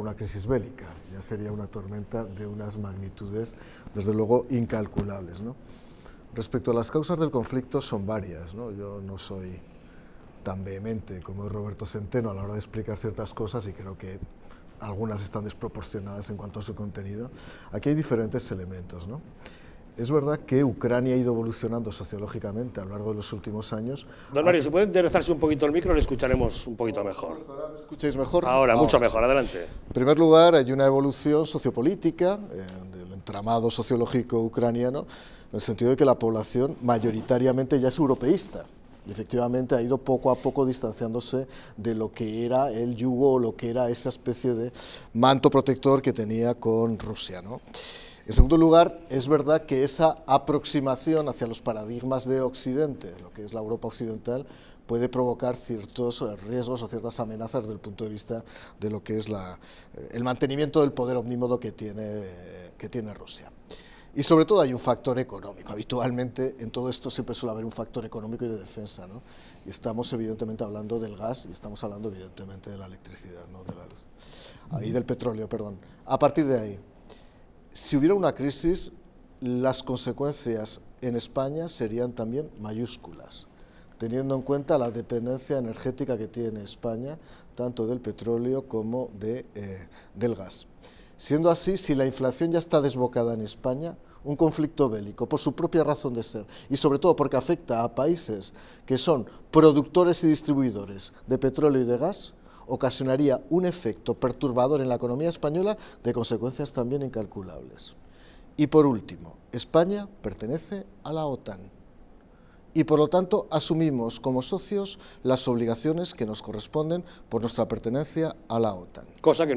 una crisis bélica, ya sería una tormenta de unas magnitudes, desde luego, incalculables. Respecto a las causas del conflicto, son varias. Yo no soy tan vehemente como es Roberto Centeno a la hora de explicar ciertas cosas y creo que algunas están desproporcionadas en cuanto a su contenido. Aquí hay diferentes elementos. Es verdad que Ucrania ha ido evolucionando sociológicamente a lo largo de los últimos años. Don Mario, ¿se puede enderezarse un poquito el micro, le escucharemos un poquito mejor. Ahora escucháis mejor. Ahora, mucho mejor, adelante. En primer lugar, hay una evolución sociopolítica eh, del entramado sociológico ucraniano, en el sentido de que la población mayoritariamente ya es europeísta. Y efectivamente ha ido poco a poco distanciándose de lo que era el yugo o lo que era esa especie de manto protector que tenía con Rusia. ¿no? En segundo lugar, es verdad que esa aproximación hacia los paradigmas de Occidente, lo que es la Europa occidental, puede provocar ciertos eh, riesgos o ciertas amenazas desde el punto de vista de lo que es la, eh, el mantenimiento del poder omnímodo que tiene, eh, que tiene Rusia. Y sobre todo hay un factor económico. Habitualmente en todo esto siempre suele haber un factor económico y de defensa. ¿no? Y estamos evidentemente hablando del gas y estamos hablando evidentemente de la electricidad, ¿no? del petróleo, perdón. A partir de ahí, si hubiera una crisis, las consecuencias en España serían también mayúsculas, teniendo en cuenta la dependencia energética que tiene España, tanto del petróleo como eh, del gas. Siendo así, si la inflación ya está desbocada en España, un conflicto bélico por su propia razón de ser y sobre todo porque afecta a países que son productores y distribuidores de petróleo y de gas, ocasionaría un efecto perturbador en la economía española de consecuencias también incalculables. Y por último, España pertenece a la OTAN y por lo tanto asumimos como socios las obligaciones que nos corresponden por nuestra pertenencia a la OTAN. Cosa que